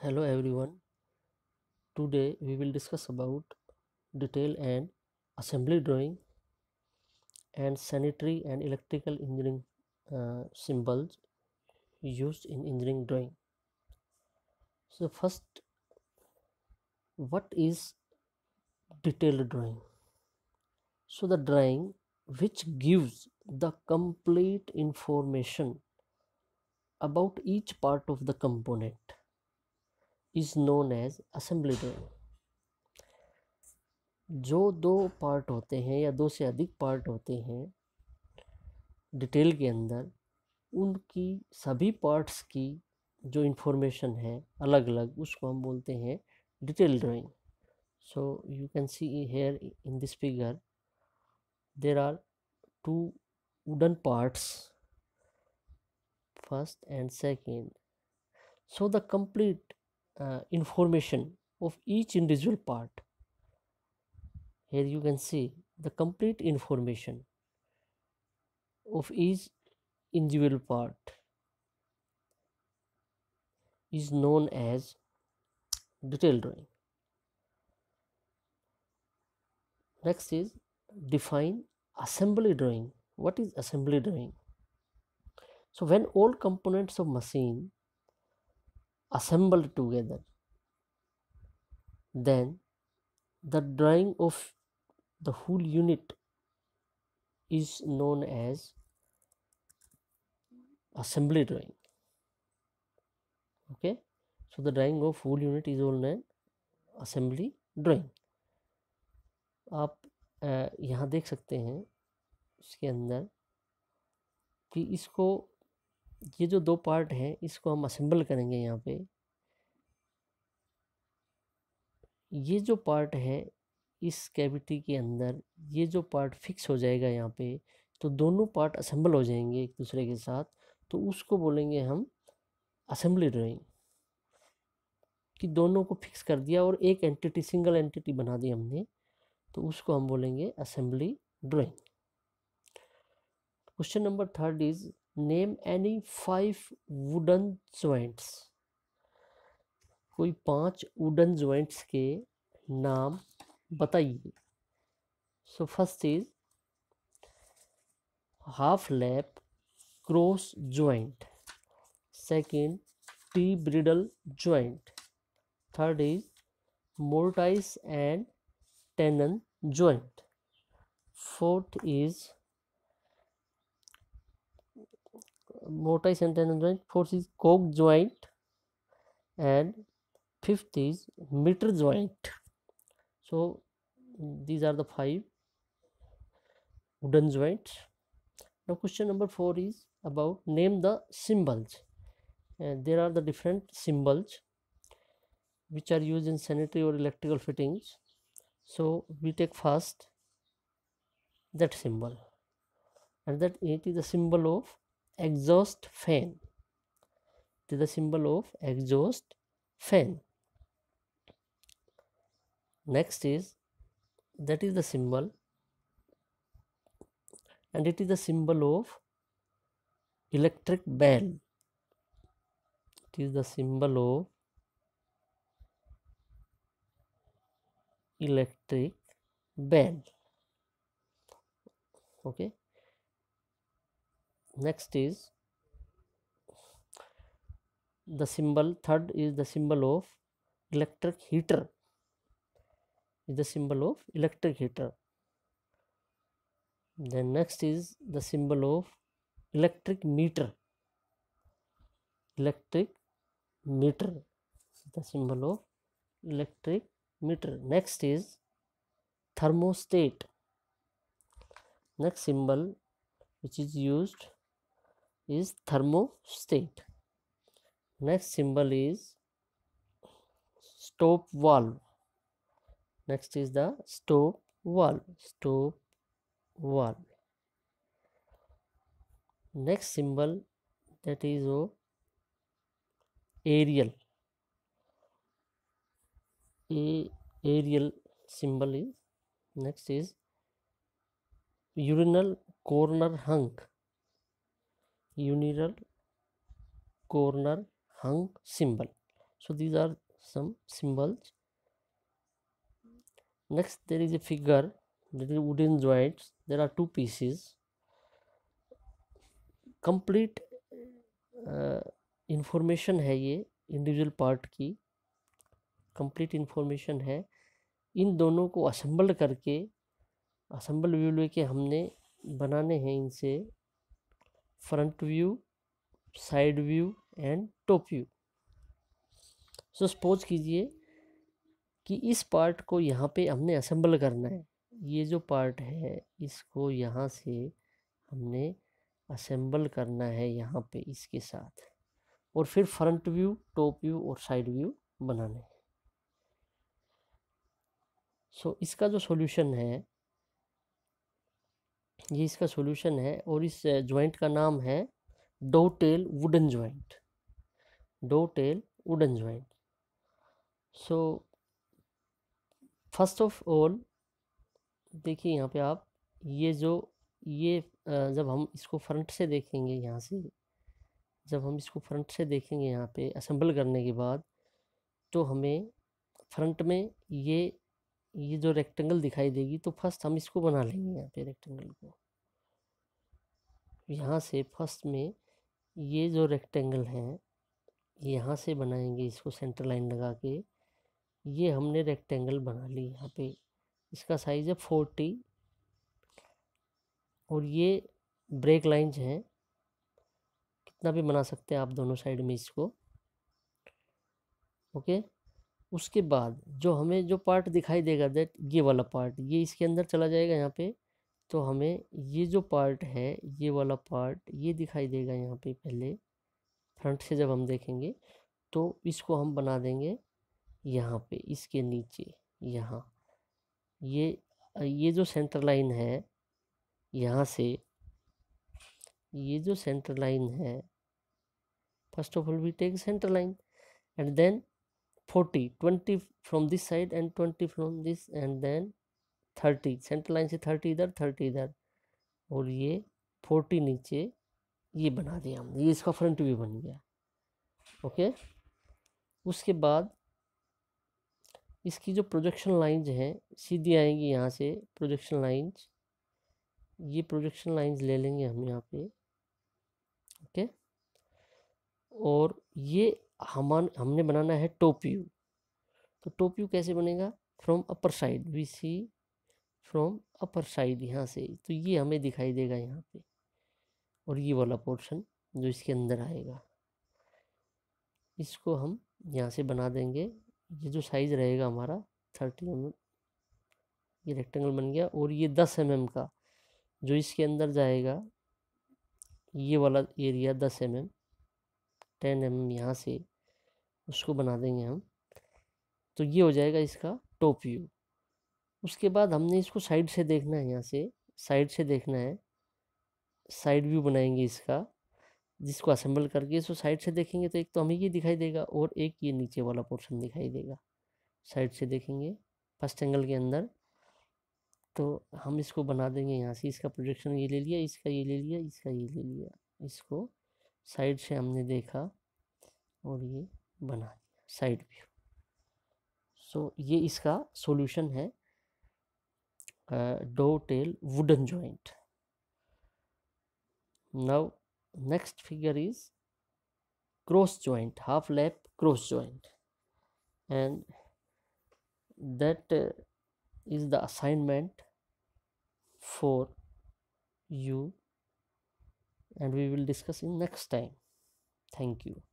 hello everyone today we will discuss about detail and assembly drawing and sanitary and electrical engineering uh, symbols used in engineering drawing so first what is detailed drawing so the drawing which gives the complete information about each part of the component is known as assembly drawing जो दो part होते हैं या दो से अधिक part होते हैं डिटेल के अंदर उनकी सभी पार्ट्स की जो इन्फॉर्मेशन है अलग अलग उसको हम बोलते हैं detail drawing so you can see here in this figure there are two wooden parts first and second so the complete uh, information of each individual part. Here you can see the complete information of each individual part is known as detail drawing. Next is define assembly drawing. What is assembly drawing? So when all components of machine assembled together then the drawing of the whole unit is known as assembly drawing okay so the drawing of whole unit is known as assembly drawing आप यहाँ देख सकते हैं इसके अंदर कि इसको ये जो दो पार्ट हैं इसको हम असेंबल करेंगे यहाँ पे ये जो पार्ट है इस कैविटी के अंदर ये जो पार्ट फिक्स हो जाएगा यहाँ पे तो दोनों पार्ट असेंबल हो जाएंगे एक दूसरे के साथ तो उसको बोलेंगे हम असेंबली ड्राइंग कि दोनों को फिक्स कर दिया और एक एंटिटी सिंगल एंटिटी बना दी हमने तो उसको हम बोलेंगे assembly drawing question number third is name any five wooden joints कोई पांच वुडन ज्वाइंट्स के नाम बताइए so first is half lap cross joint second T bridle joint third is mortise and tenon joint fourth is multicentennial joint fourth is coke joint and fifth is meter joint so these are the five wooden joints now question number 4 is about name the symbols and uh, there are the different symbols which are used in sanitary or electrical fittings so we take first that symbol and that it is the symbol of exhaust fan it is the symbol of exhaust fan next is that is the symbol and it is the symbol of electric bell it is the symbol of electric bell okay next is the symbol third is the symbol of electric heater is the symbol of electric heater then next is the symbol of electric meter electric meter the symbol of electric meter next is thermostat next symbol which is used is thermostat next symbol is stop valve next is the stop valve stop valve next symbol that is o aerial a aerial symbol is next is urinal corner hunk urinal corner hung symbol so these are some symbols next there is a figure that is wooden joints there are two pieces complete information है ये individual part की complete information है इन दोनों को असम्बल करके असम्बल view लेके हमने बनाने हैं इनसे front view side view and top view so so, suppose कीजिए कि इस पार्ट को यहाँ पे हमने असेंबल करना है ये जो पार्ट है इसको यहाँ से हमने असेंबल करना है यहाँ पे इसके साथ और फिर फ्रंट व्यू टॉप व्यू और साइड व्यू बनाने सो so, इसका जो सॉल्यूशन है ये इसका सॉल्यूशन है और इस जॉइंट का नाम है dovetail wooden joint dovetail wooden joint so first of all देखिए यहाँ पे आप ये जो ये जब हम इसको फ्रंट से देखेंगे यहाँ से जब हम इसको फ्रंट से देखेंगे यहाँ पे असेंबल करने के बाद तो हमें फ्रंट में ये ये जो रेक्टेंगल दिखाई देगी तो फर्स्ट हम इसको बना लेंगे यहाँ पे रेक्टेंगल को यहाँ से फर्स्ट में ये जो रेक्टेंगल है यहाँ से बनाएंगे इसको सेंटर लाइन लगा के ये हमने रेक्टेंगल बना ली यहाँ पे इसका साइज़ है फोर्टी और ये ब्रेक लाइंस हैं कितना भी बना सकते हैं आप दोनों साइड में इसको ओके उसके बाद जो हमें जो पार्ट दिखाई देगा दैट ये वाला पार्ट ये इसके अंदर चला जाएगा यहाँ पे तो हमें ये जो पार्ट है ये वाला पार्ट ये दिखाई देगा यहाँ पे पहले फ्रंट से जब हम देखेंगे तो इसको हम बना देंगे यहाँ पे इसके नीचे यहाँ ये ये जो सेंटर लाइन है यहाँ से ये जो सेंटर लाइन है first of all we take centre line and then forty twenty from this side and twenty from this and then thirty centre line से थर्टी इधर थर्टी इधर और ये फोर्टी नीचे ये बना दिया हमने ये इसका फ्रंट व्यू बन गया ओके उसके बाद इसकी जो प्रोजेक्शन लाइंस हैं सीधी आएंगी यहाँ से प्रोजेक्शन लाइंस ये प्रोजेक्शन लाइंस ले लेंगे हम यहाँ पे ओके और ये हम हमने बनाना है टॉप तो टोप यू कैसे बनेगा from upper side we see from upper side यहाँ से तो ये हमें दिखाई देगा यहाँ पे और ये वाला पोर्शन जो इसके अंदर आएगा इसको हम यहाँ से बना देंगे ये जो साइज़ रहेगा हमारा थर्टी एम mm, ये रेक्टेंगल बन गया और ये दस एम mm का जो इसके अंदर जाएगा ये वाला एरिया दस एम mm, टेन एम यहाँ से उसको बना देंगे हम तो ये हो जाएगा इसका टॉप व्यू उसके बाद हमने इसको साइड से देखना है यहाँ से साइड से देखना है साइड व्यू बनाएंगे इसका जिसको असेंबल करके इसको साइड से देखेंगे तो एक तो हमें ये दिखाई देगा और एक ये नीचे वाला पोर्शन दिखाई देगा साइड से देखेंगे फर्स्ट एंगल के अंदर तो हम इसको बना देंगे यहाँ से इसका प्रोजेक्शन ये ले लिया इसका ये ले लिया इसका ये ले लिया इसको साइड से हमने देखा और ये बना दिया साइड व्यू सो ये इसका सॉल्यूशन है dovetail wooden joint now next figure is cross joint half lap cross joint and that is the assignment for you and we will discuss in next time thank you